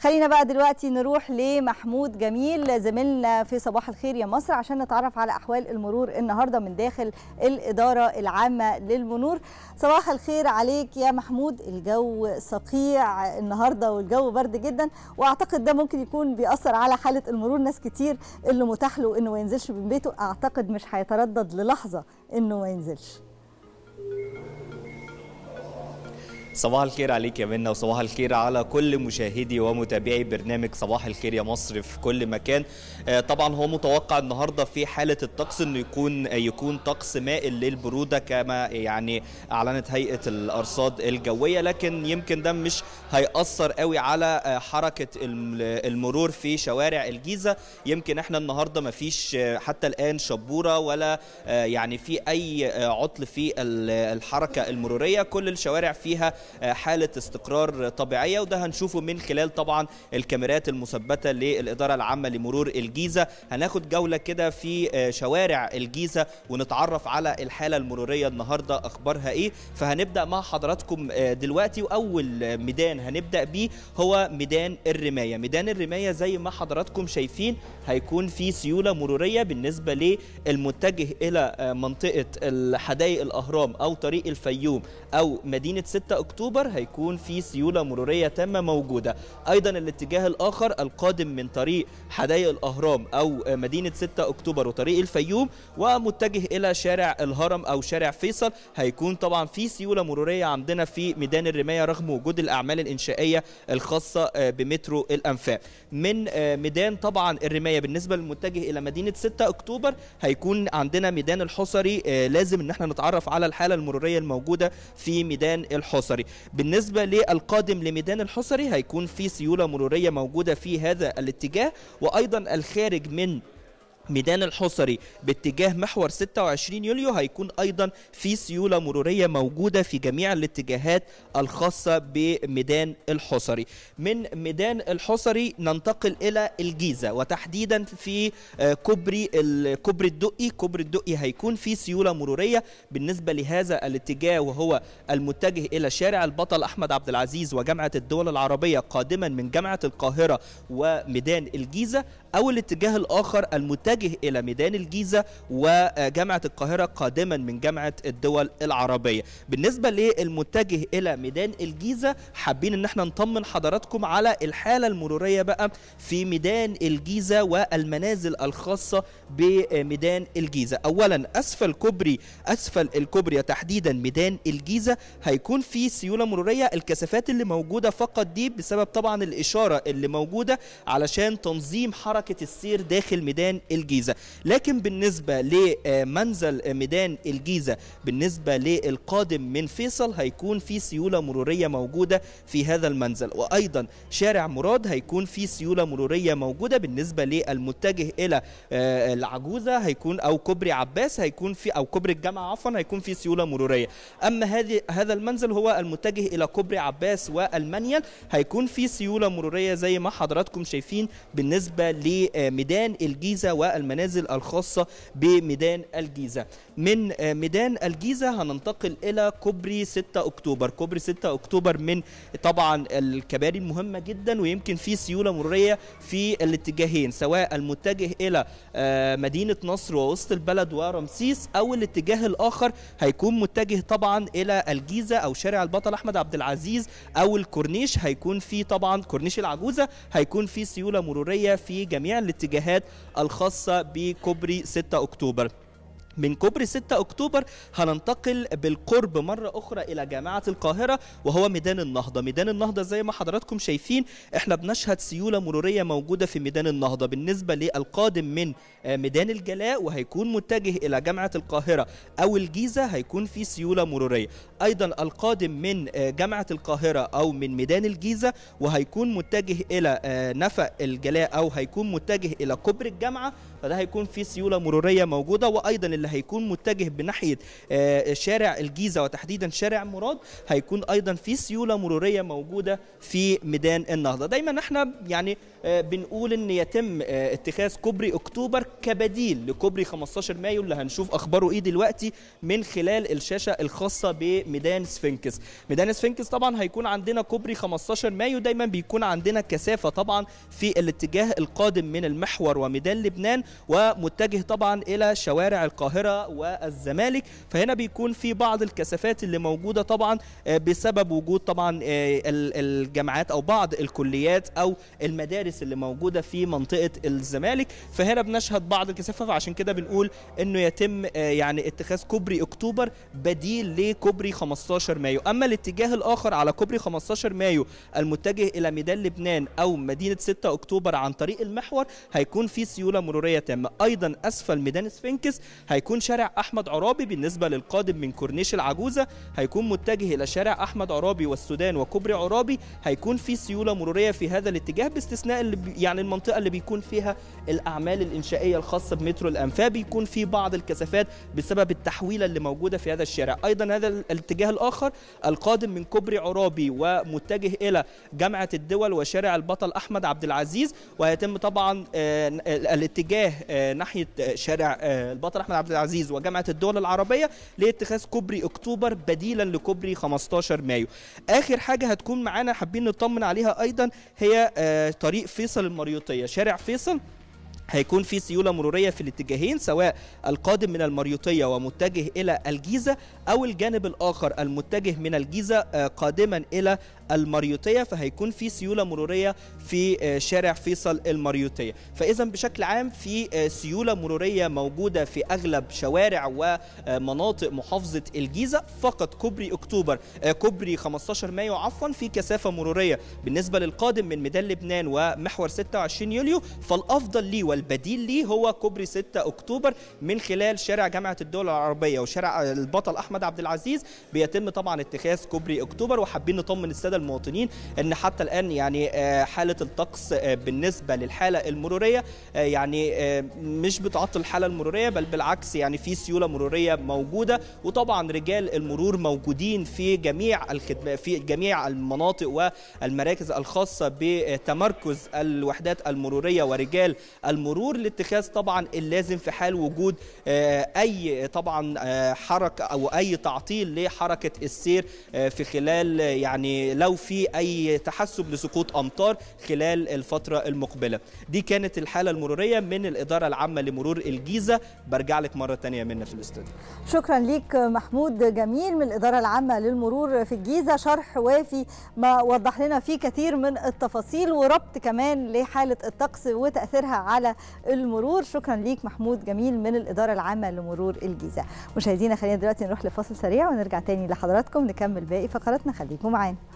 خلينا بقى دلوقتي نروح لمحمود جميل زميلنا في صباح الخير يا مصر عشان نتعرف على احوال المرور النهارده من داخل الاداره العامه للمرور صباح الخير عليك يا محمود الجو صقيع النهارده والجو برد جدا واعتقد ده ممكن يكون بيأثر على حاله المرور ناس كتير اللي متاح له انه ما ينزلش من بيته اعتقد مش هيتردد للحظه انه ما ينزلش صباح الخير عليك يا منى وصباح الخير على كل مشاهدي ومتابعي برنامج صباح الخير يا مصر في كل مكان آه، طبعا هو متوقع النهارده في حاله الطقس انه يكون آه، يكون طقس مائل للبروده كما يعني اعلنت هيئه الارصاد الجويه لكن يمكن ده مش هيأثر قوي على آه، حركه المرور في شوارع الجيزه يمكن احنا النهارده ما فيش حتى الان شبوره ولا يعني في اي عطل في الحركه المروريه كل الشوارع فيها حاله استقرار طبيعيه وده هنشوفه من خلال طبعا الكاميرات المثبته للاداره العامه لمرور الجيزه هناخد جوله كده في آه، شوارع الجيزه ونتعرف على الحاله المروريه النهارده اخبارها ايه فهنبدا مع حضراتكم آه، دلوقتي واول ميدان هنبدا بيه هو ميدان الرمايه ميدان الرمايه زي ما حضراتكم شايفين هيكون في سيوله مروريه بالنسبه للمتجه الى آه، منطقه الحدائق الاهرام او طريق الفيوم او مدينه 6 اكتوبر هيكون في سيوله مروريه تامه موجوده ايضا الاتجاه الاخر القادم من طريق حدائق الاهرام او مدينه 6 اكتوبر وطريق الفيوم ومتجه الى شارع الهرم او شارع فيصل هيكون طبعا في سيوله مروريه عندنا في ميدان الرمايه رغم وجود الاعمال الانشائيه الخاصه آه، بمترو الانفاق من آه، ميدان طبعا الرمايه بالنسبه للمتجه الى مدينه 6 اكتوبر هيكون عندنا ميدان الحصري آه، لازم ان احنا نتعرف على الحاله المروريه الموجوده في ميدان الحصري الحصري بالنسبة للقادم لميدان الحصري هيكون في سيولة مرورية موجودة في هذا الاتجاه وأيضا الخارج من ميدان الحصري باتجاه محور 26 يوليو هيكون ايضا في سيوله مروريه موجوده في جميع الاتجاهات الخاصه بميدان الحصري من ميدان الحصري ننتقل الى الجيزه وتحديدا في آه، كوبري كوبري الدقي كوبري الدقي هيكون في سيوله مروريه بالنسبه لهذا الاتجاه وهو المتجه الى شارع البطل احمد عبد العزيز وجامعه الدول العربيه قادما من جامعه القاهره وميدان الجيزه او الاتجاه الاخر المتجه يتجه إلى ميدان الجيزة وجامعة القاهرة قادما من جامعة الدول العربية بالنسبة للمتجه إلى ميدان الجيزة حابين أن احنا نطمن حضراتكم على الحالة المرورية بقى في ميدان الجيزة والمنازل الخاصة بميدان الجيزة أولا أسفل كوبري أسفل الكوبري تحديدا ميدان الجيزة هيكون في سيولة مرورية الكثافات اللي موجودة فقط دي بسبب طبعا الإشارة اللي موجودة علشان تنظيم حركة السير داخل ميدان الجيزة الجيزه لكن بالنسبه لمنزل ميدان الجيزه بالنسبه للقادم من فيصل هيكون في سيوله مروريه موجوده في هذا المنزل وايضا شارع مراد هيكون في سيوله مروريه موجوده بالنسبه للمتجه الى آه، العجوزه هيكون او كوبري عباس هيكون في او كوبري الجامعه عفوا هيكون في سيوله مروريه اما هذه هذا المنزل هو المتجه الى كوبري عباس والمنيل هيكون في سيوله مروريه زي ما حضراتكم شايفين بالنسبه لميدان الجيزه و المنازل الخاصة بميدان الجيزة من آه، ميدان الجيزة هننتقل إلى كوبري 6 أكتوبر كوبري 6 أكتوبر من طبعا الكباري المهمة جدا ويمكن في سيولة مرورية في الاتجاهين سواء المتجه إلى آه، مدينة نصر ووسط البلد ورمسيس أو الاتجاه الآخر هيكون متجه طبعا إلى الجيزة أو شارع البطل أحمد عبد العزيز أو الكورنيش هيكون في طبعا كورنيش العجوزة هيكون في سيولة مرورية في جميع الاتجاهات الخاصة الخاصة بكوبري 6 أكتوبر من كوبري 6 أكتوبر هننتقل بالقرب مرة أخرى إلى جامعة القاهرة وهو ميدان النهضة ميدان النهضة زي ما حضراتكم شايفين إحنا بنشهد سيولة مرورية موجودة في ميدان النهضة بالنسبة للقادم من آه، ميدان الجلاء وهيكون متجه إلى جامعة القاهرة أو الجيزة هيكون في سيولة مرورية أيضا القادم من آه، جامعة القاهرة أو من ميدان الجيزة وهيكون متجه إلى آه، نفق الجلاء أو هيكون متجه إلى كوبري الجامعة فده هيكون في سيولة مرورية موجودة وأيضا اللي اللي هيكون متجه بناحيه آه، شارع الجيزه وتحديدا شارع مراد هيكون ايضا في سيوله مروريه موجوده في ميدان النهضه دايما احنا يعني آه، بنقول ان يتم آه، اتخاذ كوبري اكتوبر كبديل لكوبري 15 مايو اللي هنشوف اخباره ايه دلوقتي من خلال الشاشه الخاصه بميدان سفنكس ميدان سفنكس طبعا هيكون عندنا كوبري 15 مايو دايما بيكون عندنا كثافه طبعا في الاتجاه القادم من المحور وميدان لبنان ومتجه طبعا الى شوارع القاهره القاهره والزمالك فهنا بيكون في بعض الكثافات اللي موجوده طبعا آه، بسبب وجود طبعا آه، الجامعات او بعض الكليات او المدارس اللي موجوده في منطقه الزمالك فهنا بنشهد بعض الكثافه فعشان كده بنقول انه يتم آه، يعني اتخاذ كوبري اكتوبر بديل لكوبري 15 مايو اما الاتجاه الاخر على كوبري 15 مايو المتجه الى ميدان لبنان او مدينه 6 اكتوبر عن طريق المحور هيكون في سيوله مروريه تامه ايضا اسفل ميدان سفنكس هي هيكون شارع احمد عرابي بالنسبه للقادم من كورنيش العجوزه هيكون متجه الى شارع احمد عرابي والسودان وكوبري عرابي هيكون في سيوله مروريه في هذا الاتجاه باستثناء اللي يعني المنطقه اللي بيكون فيها الاعمال الانشائيه الخاصه بمترو الانفا بيكون في بعض الكثافات بسبب التحويله اللي موجوده في هذا الشارع ايضا هذا الاتجاه الاخر القادم من كوبري عرابي ومتجه الى جامعه الدول وشارع البطل احمد عبد العزيز وهيتم طبعا آه، الاتجاه آه، ناحيه آه، شارع البطل احمد عبد عبد العزيز وجامعه الدول العربيه لاتخاذ كوبري اكتوبر بديلا لكوبري 15 مايو اخر حاجه هتكون معانا حابين نطمن عليها ايضا هي آه، طريق فيصل المريوطيه شارع فيصل هيكون في سيوله مروريه في الاتجاهين سواء القادم من المريوطيه ومتجه الى الجيزه او الجانب الاخر المتجه من الجيزه آه، قادما الى المريوطيه فهيكون في سيوله مروريه في آه، شارع فيصل المريوطيه فاذا بشكل عام في آه، سيوله مروريه موجوده في اغلب شوارع ومناطق محافظه الجيزه فقط كوبري اكتوبر كوبري 15 مايو عفوا في كثافه مروريه بالنسبه للقادم من ميدان لبنان ومحور 26 يوليو فالافضل ليه والبديل ليه هو كوبري 6 أكتوبر من خلال شارع جامعة الدول العربية وشارع البطل أحمد عبد العزيز بيتم طبعا اتخاذ كوبري أكتوبر وحابين نطمن السادة المواطنين أن حتى الآن يعني آه، حالة الطقس آه، بالنسبة للحالة المرورية آه، يعني مش بتعطل الحالة المرورية بل بالعكس يعني في سيولة مرورية موجودة وطبعا رجال المرور موجودين في جميع الخدمة في جميع المناطق والمراكز الخاصة بتمركز الوحدات المرورية ورجال المرور المرور الاتخاذ طبعا اللازم في حال وجود آه، اي طبعا آه، حركه او اي تعطيل لحركه السير آه، في خلال يعني لو في اي تحسب لسقوط امطار خلال الفتره المقبله دي كانت الحاله المروريه من الاداره العامه لمرور الجيزه برجع لك مره ثانيه منا في الاستوديو شكرا ليك محمود جميل من الاداره العامه للمرور في الجيزه شرح وافي ما وضح لنا فيه كثير من التفاصيل وربط كمان لحاله الطقس وتاثيرها على المرور شكرا ليك محمود جميل من الإدارة العامة لمرور الجيزة مشاهدينا خلينا دلوقتي نروح لفاصل سريع ونرجع تاني لحضراتكم نكمل باقي فقراتنا خليكم معانا